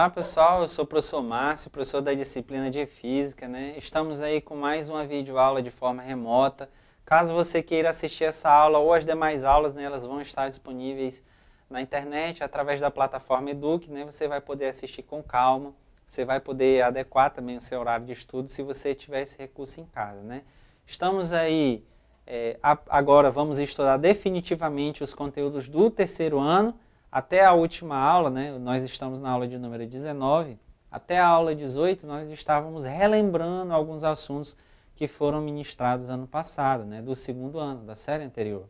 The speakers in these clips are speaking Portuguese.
Olá pessoal, eu sou o professor Márcio, professor da disciplina de Física, né? Estamos aí com mais uma videoaula de forma remota. Caso você queira assistir essa aula ou as demais aulas, né, elas vão estar disponíveis na internet através da plataforma Educ, né? Você vai poder assistir com calma, você vai poder adequar também o seu horário de estudo se você tiver esse recurso em casa, né? Estamos aí, é, agora vamos estudar definitivamente os conteúdos do terceiro ano, até a última aula, né, nós estamos na aula de número 19, até a aula 18 nós estávamos relembrando alguns assuntos que foram ministrados ano passado, né, do segundo ano, da série anterior,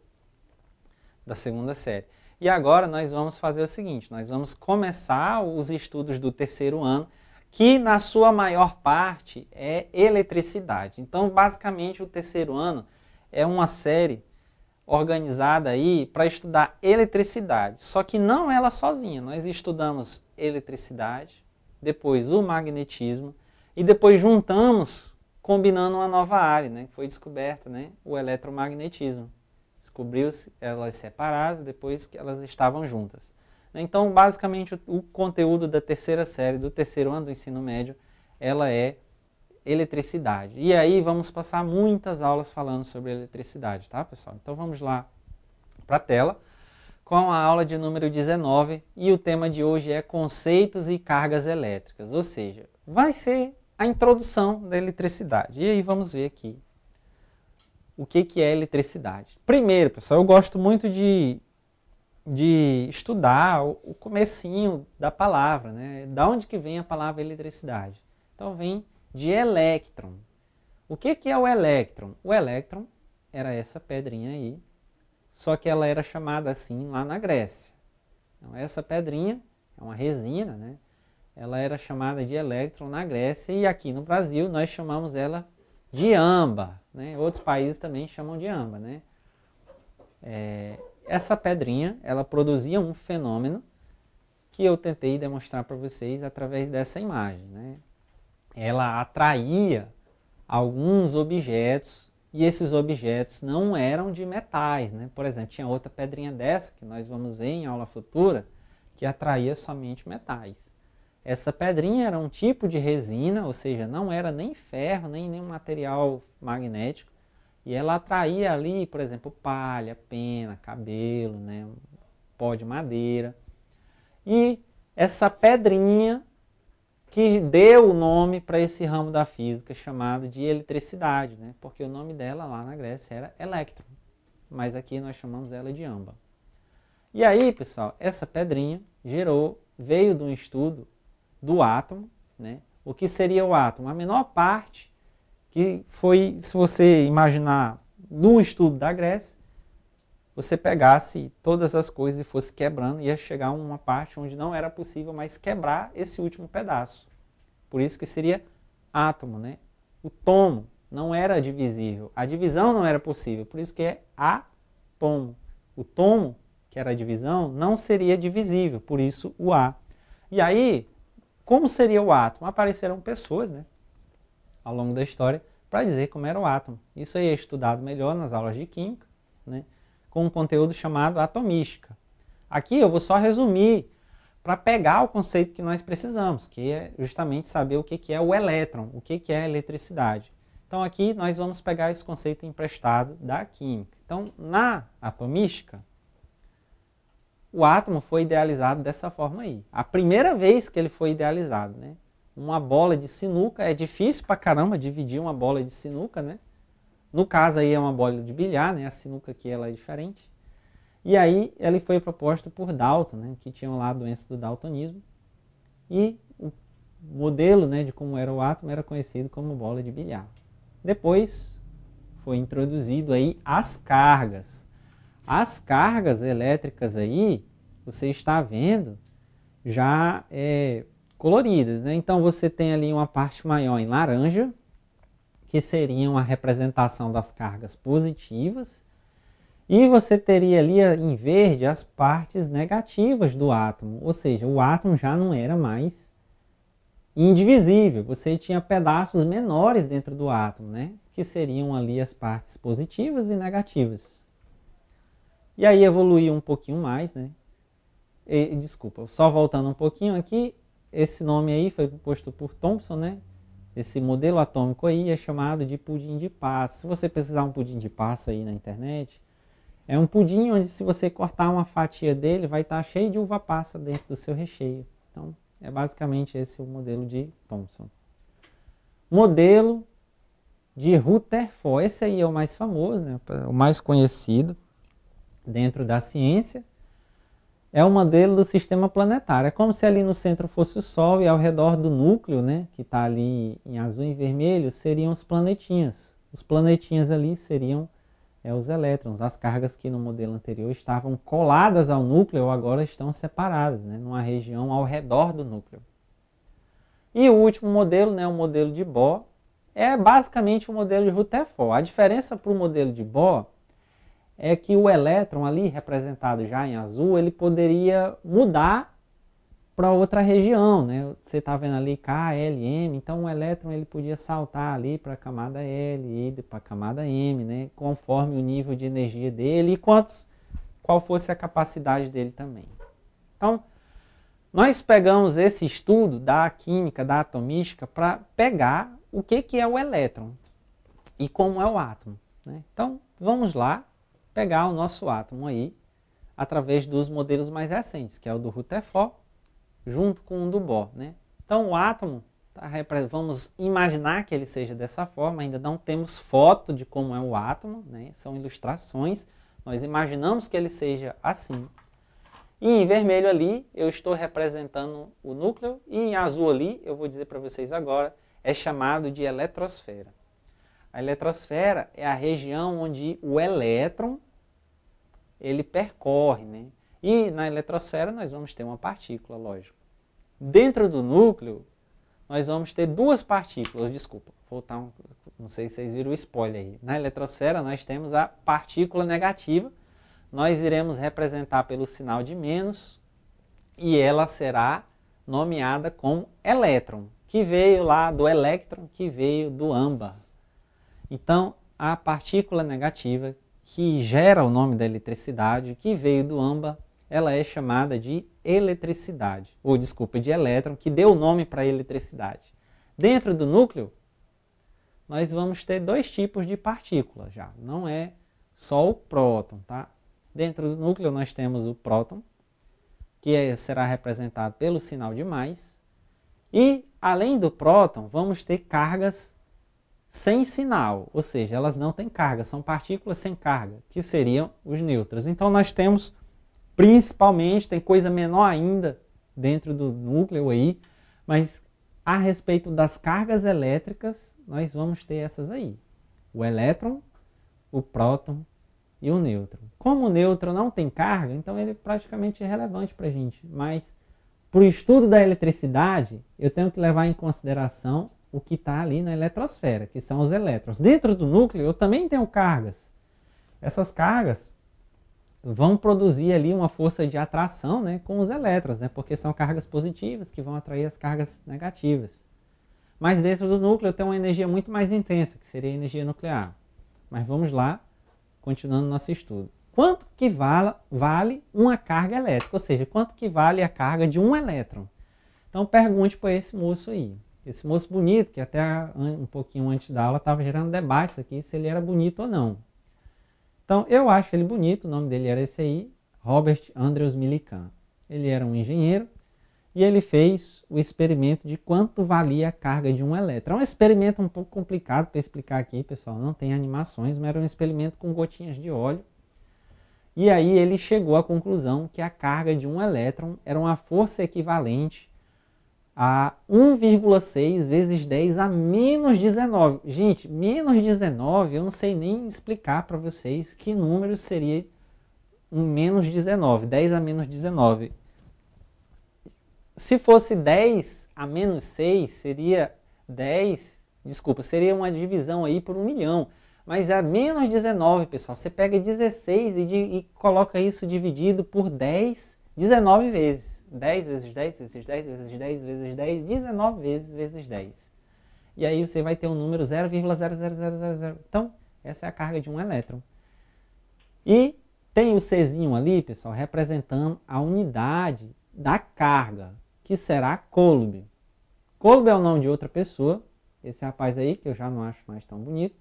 da segunda série. E agora nós vamos fazer o seguinte, nós vamos começar os estudos do terceiro ano, que na sua maior parte é eletricidade. Então, basicamente, o terceiro ano é uma série organizada aí para estudar eletricidade. Só que não ela sozinha. Nós estudamos eletricidade, depois o magnetismo e depois juntamos combinando uma nova área, né, que foi descoberta, né, o eletromagnetismo. Descobriu-se elas separadas, depois que elas estavam juntas. Então, basicamente, o conteúdo da terceira série, do terceiro ano do ensino médio, ela é eletricidade. E aí vamos passar muitas aulas falando sobre eletricidade, tá, pessoal? Então vamos lá para a tela com a aula de número 19 e o tema de hoje é conceitos e cargas elétricas, ou seja, vai ser a introdução da eletricidade. E aí vamos ver aqui o que, que é eletricidade. Primeiro, pessoal, eu gosto muito de, de estudar o comecinho da palavra, né? Da onde que vem a palavra eletricidade? Então vem de elétron. O que, que é o elétron? O elétron era essa pedrinha aí, só que ela era chamada assim lá na Grécia. Então, essa pedrinha é uma resina, né? Ela era chamada de elétron na Grécia e aqui no Brasil nós chamamos ela de amba, né? Outros países também chamam de amba, né? É, essa pedrinha, ela produzia um fenômeno que eu tentei demonstrar para vocês através dessa imagem, né? ela atraía alguns objetos e esses objetos não eram de metais, né? Por exemplo, tinha outra pedrinha dessa que nós vamos ver em aula futura que atraía somente metais. Essa pedrinha era um tipo de resina, ou seja, não era nem ferro, nem nenhum material magnético, e ela atraía ali, por exemplo, palha, pena, cabelo, né, pó de madeira. E essa pedrinha que deu o nome para esse ramo da física chamado de eletricidade, né? porque o nome dela lá na Grécia era elétron, mas aqui nós chamamos ela de âmbar. E aí, pessoal, essa pedrinha gerou, veio de um estudo do átomo, né? o que seria o átomo? A menor parte que foi, se você imaginar, num estudo da Grécia, você pegasse todas as coisas e fosse quebrando, ia chegar a uma parte onde não era possível mais quebrar esse último pedaço. Por isso que seria átomo, né? O tomo não era divisível, a divisão não era possível, por isso que é átomo. O tomo, que era a divisão, não seria divisível, por isso o A. E aí, como seria o átomo? Apareceram pessoas, né, ao longo da história, para dizer como era o átomo. Isso aí é estudado melhor nas aulas de química, né? com um conteúdo chamado atomística. Aqui eu vou só resumir para pegar o conceito que nós precisamos, que é justamente saber o que é o elétron, o que é a eletricidade. Então aqui nós vamos pegar esse conceito emprestado da química. Então na atomística, o átomo foi idealizado dessa forma aí. A primeira vez que ele foi idealizado, né? Uma bola de sinuca, é difícil pra caramba dividir uma bola de sinuca, né? No caso aí é uma bola de bilhar, né? A sinuca aqui ela é diferente. E aí ela foi proposta por Dalton, né? Que tinham lá a doença do daltonismo. E o modelo, né, de como era o átomo era conhecido como bola de bilhar. Depois foi introduzido aí as cargas. As cargas elétricas aí, você está vendo já é, coloridas, né? Então você tem ali uma parte maior em laranja, que seriam a representação das cargas positivas, e você teria ali em verde as partes negativas do átomo, ou seja, o átomo já não era mais indivisível, você tinha pedaços menores dentro do átomo, né? que seriam ali as partes positivas e negativas. E aí evoluiu um pouquinho mais, né? E, desculpa, só voltando um pouquinho aqui, esse nome aí foi posto por Thompson, né? Esse modelo atômico aí é chamado de pudim de passa. Se você precisar um pudim de passa aí na internet, é um pudim onde se você cortar uma fatia dele, vai estar tá cheio de uva passa dentro do seu recheio. Então, é basicamente esse o modelo de Thomson. Modelo de Rutherford. Esse aí é o mais famoso, né? o mais conhecido dentro da ciência é o modelo do sistema planetário. É como se ali no centro fosse o Sol e ao redor do núcleo, né, que está ali em azul e vermelho, seriam os planetinhas. Os planetinhas ali seriam é, os elétrons. As cargas que no modelo anterior estavam coladas ao núcleo agora estão separadas, né, numa região ao redor do núcleo. E o último modelo, né, o modelo de Bohr, é basicamente o modelo de Rutherford. A diferença para o modelo de Bohr é que o elétron ali representado já em azul, ele poderia mudar para outra região, né? Você está vendo ali K, L, M, então o elétron ele podia saltar ali para a camada L e para a camada M, né? Conforme o nível de energia dele e quantos, qual fosse a capacidade dele também. Então, nós pegamos esse estudo da química, da atomística, para pegar o que, que é o elétron e como é o átomo. Né? Então, vamos lá pegar o nosso átomo aí através dos modelos mais recentes, que é o do Rutherford junto com o do Bohr, né? Então o átomo, tá, vamos imaginar que ele seja dessa forma, ainda não temos foto de como é o átomo, né? São ilustrações, nós imaginamos que ele seja assim. E em vermelho ali eu estou representando o núcleo e em azul ali, eu vou dizer para vocês agora, é chamado de eletrosfera. A eletrosfera é a região onde o elétron ele percorre, né? E na eletrosfera nós vamos ter uma partícula, lógico. Dentro do núcleo, nós vamos ter duas partículas, desculpa, voltar um, não sei se vocês viram o spoiler aí. Na eletrosfera nós temos a partícula negativa, nós iremos representar pelo sinal de menos e ela será nomeada como elétron, que veio lá do elétron, que veio do âmbar. Então, a partícula negativa que gera o nome da eletricidade, que veio do âmbar, ela é chamada de eletricidade, ou desculpa, de elétron, que deu o nome para a eletricidade. Dentro do núcleo, nós vamos ter dois tipos de partícula já, não é só o próton, tá? Dentro do núcleo nós temos o próton, que é, será representado pelo sinal de mais, e além do próton, vamos ter cargas sem sinal, ou seja, elas não têm carga, são partículas sem carga, que seriam os nêutrons. Então nós temos principalmente, tem coisa menor ainda dentro do núcleo aí, mas a respeito das cargas elétricas, nós vamos ter essas aí. O elétron, o próton e o nêutron. Como o nêutron não tem carga, então ele é praticamente irrelevante para a gente, mas para o estudo da eletricidade, eu tenho que levar em consideração o que está ali na eletrosfera, que são os elétrons. Dentro do núcleo eu também tenho cargas. Essas cargas vão produzir ali uma força de atração né, com os elétrons, né, porque são cargas positivas que vão atrair as cargas negativas. Mas dentro do núcleo tem uma energia muito mais intensa, que seria a energia nuclear. Mas vamos lá, continuando nosso estudo. Quanto que vala, vale uma carga elétrica? Ou seja, quanto que vale a carga de um elétron? Então pergunte para esse moço aí. Esse moço bonito, que até um pouquinho antes da aula estava gerando debates aqui se ele era bonito ou não. Então, eu acho ele bonito, o nome dele era esse aí, Robert Andrews Millikan. Ele era um engenheiro e ele fez o experimento de quanto valia a carga de um elétron. É um experimento um pouco complicado para explicar aqui, pessoal, não tem animações, mas era um experimento com gotinhas de óleo. E aí ele chegou à conclusão que a carga de um elétron era uma força equivalente a 1,6 vezes 10 a menos 19. Gente, menos 19, eu não sei nem explicar para vocês que número seria um menos 19, 10 a menos 19. Se fosse 10 a menos 6, seria 10, desculpa, seria uma divisão aí por um milhão. Mas a é menos 19, pessoal, você pega 16 e, de, e coloca isso dividido por 10, 19 vezes. 10 vezes 10 vezes 10 vezes 10 vezes 10, 19 vezes vezes 10. E aí você vai ter um número 0,0000. Então, essa é a carga de um elétron. E tem o Czinho ali, pessoal, representando a unidade da carga, que será Coulomb. Coulomb é o nome de outra pessoa, esse rapaz aí, que eu já não acho mais tão bonito,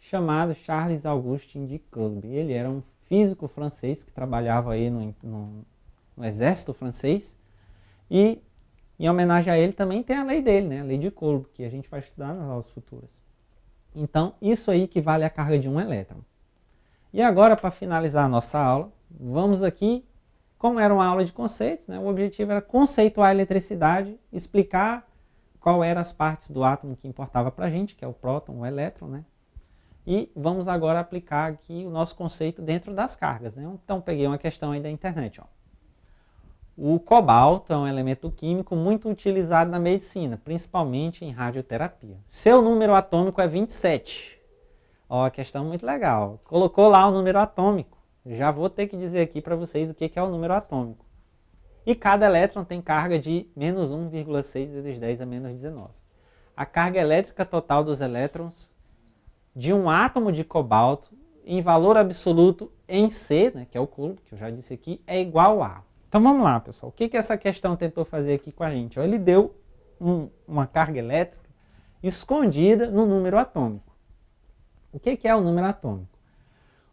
chamado Charles Augustin de Coulomb. Ele era um físico francês que trabalhava aí no, no, o exército francês. E em homenagem a ele também tem a lei dele, né? a lei de Coulomb, que a gente vai estudar nas aulas futuras. Então, isso aí que vale a carga de um elétron. E agora, para finalizar a nossa aula, vamos aqui, como era uma aula de conceitos, né? o objetivo era conceituar a eletricidade, explicar qual eram as partes do átomo que importava para a gente, que é o próton, o elétron, né? E vamos agora aplicar aqui o nosso conceito dentro das cargas, né? Então, peguei uma questão aí da internet, ó. O cobalto é um elemento químico muito utilizado na medicina, principalmente em radioterapia. Seu número atômico é 27. Ó, questão muito legal. Colocou lá o número atômico. Já vou ter que dizer aqui para vocês o que é o número atômico. E cada elétron tem carga de menos 1,6 vezes 10 a menos 19. A carga elétrica total dos elétrons de um átomo de cobalto em valor absoluto em C, né, que é o cubo, que eu já disse aqui, é igual a então vamos lá, pessoal. O que, que essa questão tentou fazer aqui com a gente? Ele deu um, uma carga elétrica escondida no número atômico. O que, que é o número atômico?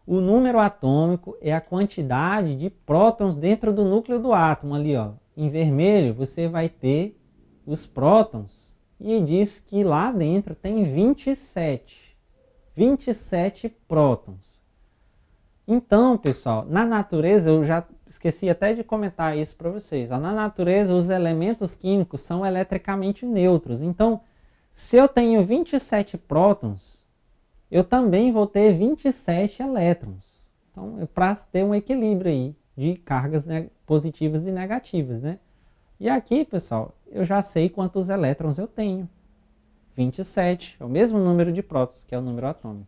O número atômico é a quantidade de prótons dentro do núcleo do átomo ali, ó. Em vermelho você vai ter os prótons e diz que lá dentro tem 27. 27 prótons. Então, pessoal, na natureza eu já esqueci até de comentar isso para vocês. Na natureza, os elementos químicos são eletricamente neutros. Então, se eu tenho 27 prótons, eu também vou ter 27 elétrons. Então, é para ter um equilíbrio aí de cargas positivas e negativas, né? E aqui, pessoal, eu já sei quantos elétrons eu tenho. 27, é o mesmo número de prótons, que é o número atômico.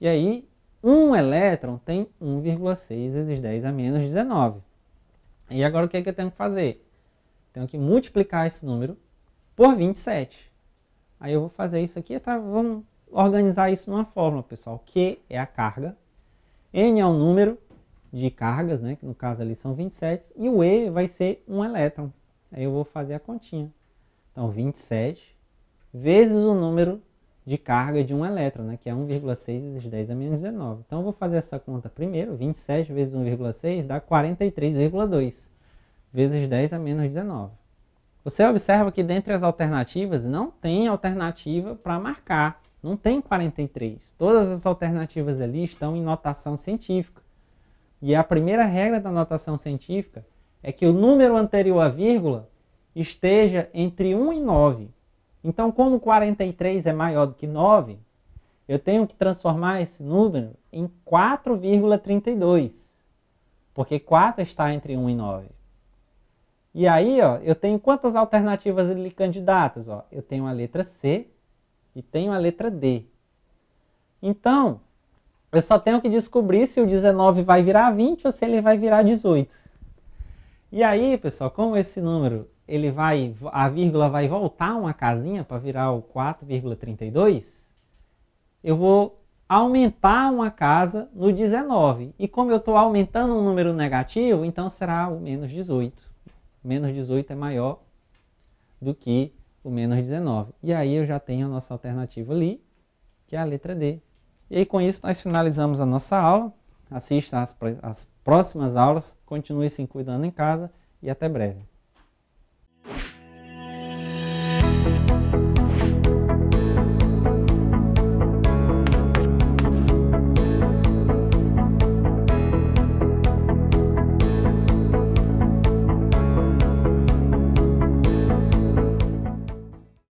E aí, um elétron tem 1,6 vezes 10 a menos 19. E agora o que, é que eu tenho que fazer? Tenho que multiplicar esse número por 27. Aí eu vou fazer isso aqui, tá? Vamos organizar isso numa fórmula, pessoal. Q é a carga, N é o número de cargas, né? Que no caso ali são 27, e o E vai ser um elétron. Aí eu vou fazer a continha. Então, 27 vezes o número de carga de um elétron, né, que é 1,6 vezes 10 a menos 19. Então eu vou fazer essa conta primeiro, 27 vezes 1,6 dá 43,2 vezes 10 a menos 19. Você observa que dentre as alternativas não tem alternativa para marcar, não tem 43. Todas as alternativas ali estão em notação científica. E a primeira regra da notação científica é que o número anterior à vírgula esteja entre 1 e 9. Então, como 43 é maior do que 9, eu tenho que transformar esse número em 4,32. Porque 4 está entre 1 e 9. E aí, ó, eu tenho quantas alternativas ali candidatas? Ó? Eu tenho a letra C e tenho a letra D. Então, eu só tenho que descobrir se o 19 vai virar 20 ou se ele vai virar 18. E aí, pessoal, como esse número ele vai, a vírgula vai voltar uma casinha para virar o 4,32, eu vou aumentar uma casa no 19. E como eu estou aumentando um número negativo, então será o menos 18. menos 18 é maior do que o menos 19. E aí eu já tenho a nossa alternativa ali, que é a letra D. E aí com isso nós finalizamos a nossa aula. Assista às próximas aulas, continue se cuidando em casa e até breve.